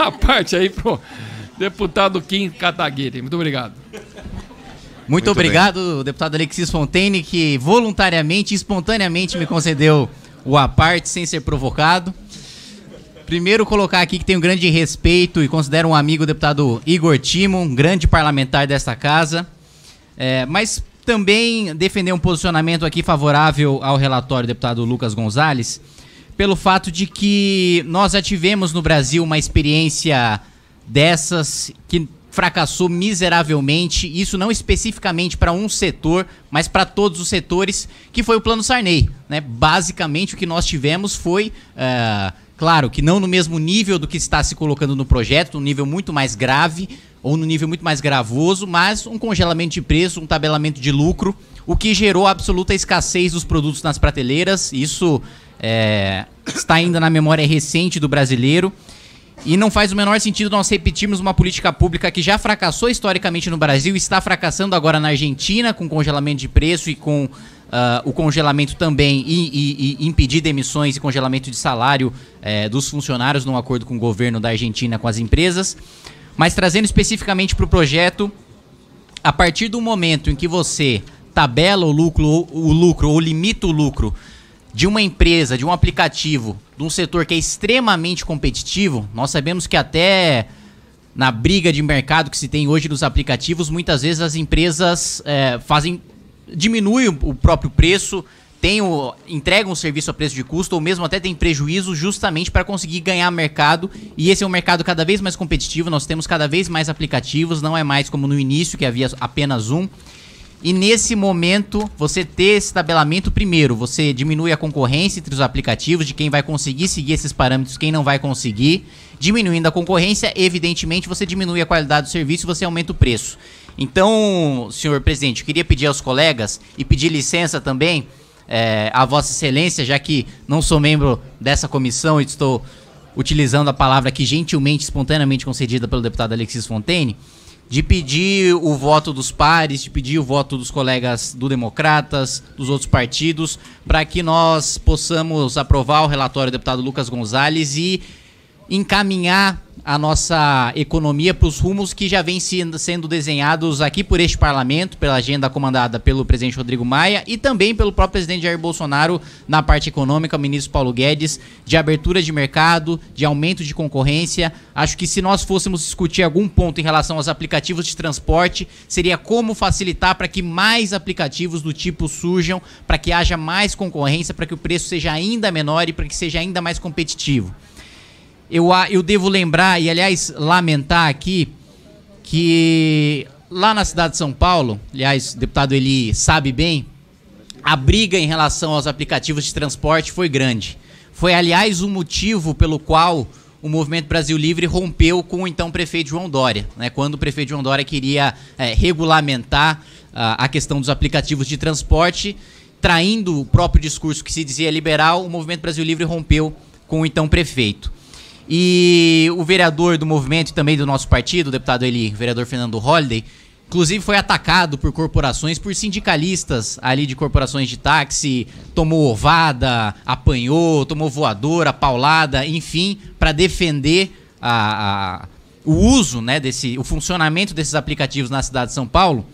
A parte aí pro deputado Kim Kataguiri. Muito obrigado. Muito, Muito obrigado, bem. deputado Alexis Fontaine, que voluntariamente, espontaneamente me concedeu o a parte sem ser provocado. Primeiro colocar aqui que tenho grande respeito e considero um amigo o deputado Igor Timo, um grande parlamentar desta casa. É, mas também defender um posicionamento aqui favorável ao relatório do deputado Lucas Gonzalez pelo fato de que nós já tivemos no Brasil uma experiência dessas que fracassou miseravelmente, isso não especificamente para um setor, mas para todos os setores, que foi o Plano Sarney. Né? Basicamente, o que nós tivemos foi. Uh, claro que não no mesmo nível do que está se colocando no projeto, um nível muito mais grave, ou no nível muito mais gravoso, mas um congelamento de preço, um tabelamento de lucro, o que gerou absoluta escassez dos produtos nas prateleiras. Isso é, está ainda na memória recente do brasileiro. E não faz o menor sentido nós repetirmos uma política pública que já fracassou historicamente no Brasil, está fracassando agora na Argentina com congelamento de preço e com uh, o congelamento também e, e, e, impedir demissões e congelamento de salário eh, dos funcionários num acordo com o governo da Argentina com as empresas. Mas trazendo especificamente para o projeto, a partir do momento em que você tabela o lucro, o lucro ou limita o lucro de uma empresa, de um aplicativo, de um setor que é extremamente competitivo, nós sabemos que até na briga de mercado que se tem hoje nos aplicativos, muitas vezes as empresas é, fazem diminuem o próprio preço tem o, entregam o serviço a preço de custo ou mesmo até tem prejuízo justamente para conseguir ganhar mercado. E esse é um mercado cada vez mais competitivo, nós temos cada vez mais aplicativos, não é mais como no início que havia apenas um. E nesse momento, você ter esse tabelamento, primeiro, você diminui a concorrência entre os aplicativos, de quem vai conseguir seguir esses parâmetros, quem não vai conseguir. Diminuindo a concorrência, evidentemente, você diminui a qualidade do serviço, você aumenta o preço. Então, senhor presidente, eu queria pedir aos colegas e pedir licença também é, a Vossa Excelência, já que não sou membro dessa comissão e estou utilizando a palavra que gentilmente, espontaneamente concedida pelo deputado Alexis Fontaine, de pedir o voto dos pares, de pedir o voto dos colegas do Democratas, dos outros partidos, para que nós possamos aprovar o relatório do deputado Lucas Gonzalez e encaminhar a nossa economia para os rumos que já vêm sendo desenhados aqui por este parlamento, pela agenda comandada pelo presidente Rodrigo Maia e também pelo próprio presidente Jair Bolsonaro na parte econômica, o ministro Paulo Guedes, de abertura de mercado, de aumento de concorrência. Acho que se nós fôssemos discutir algum ponto em relação aos aplicativos de transporte, seria como facilitar para que mais aplicativos do tipo surjam, para que haja mais concorrência, para que o preço seja ainda menor e para que seja ainda mais competitivo eu, eu devo lembrar, e aliás, lamentar aqui, que lá na cidade de São Paulo, aliás, o deputado ele sabe bem, a briga em relação aos aplicativos de transporte foi grande. Foi, aliás, o um motivo pelo qual o Movimento Brasil Livre rompeu com o então prefeito João Dória, né? quando o prefeito João Dória queria é, regulamentar a, a questão dos aplicativos de transporte, traindo o próprio discurso que se dizia liberal, o Movimento Brasil Livre rompeu com o então prefeito. E o vereador do movimento e também do nosso partido, o deputado ele, vereador Fernando Holliday, inclusive foi atacado por corporações, por sindicalistas ali de corporações de táxi, tomou ovada, apanhou, tomou voadora, paulada, enfim, para defender a, a, o uso, né, desse, o funcionamento desses aplicativos na cidade de São Paulo.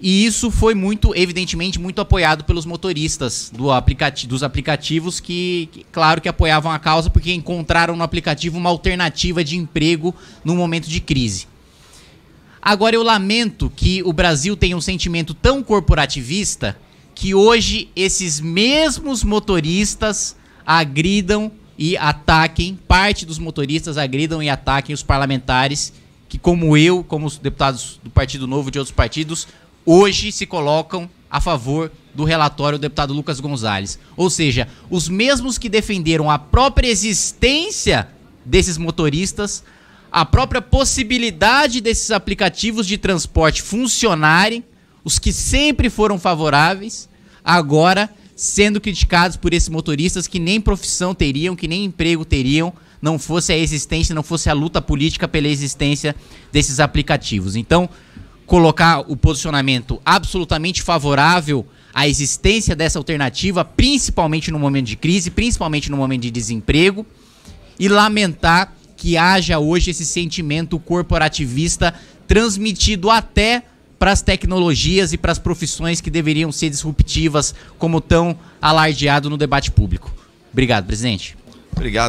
E isso foi muito, evidentemente, muito apoiado pelos motoristas do aplicati dos aplicativos que, que, claro, que apoiavam a causa porque encontraram no aplicativo uma alternativa de emprego num momento de crise. Agora eu lamento que o Brasil tenha um sentimento tão corporativista que hoje esses mesmos motoristas agridam e ataquem, parte dos motoristas agridam e ataquem os parlamentares que, como eu, como os deputados do Partido Novo e de outros partidos, hoje se colocam a favor do relatório do deputado Lucas Gonzalez. Ou seja, os mesmos que defenderam a própria existência desses motoristas, a própria possibilidade desses aplicativos de transporte funcionarem, os que sempre foram favoráveis, agora sendo criticados por esses motoristas que nem profissão teriam, que nem emprego teriam, não fosse a existência, não fosse a luta política pela existência desses aplicativos. Então, colocar o posicionamento absolutamente favorável à existência dessa alternativa, principalmente no momento de crise, principalmente no momento de desemprego, e lamentar que haja hoje esse sentimento corporativista transmitido até para as tecnologias e para as profissões que deveriam ser disruptivas, como tão alardeado no debate público. Obrigado, presidente. Obrigado.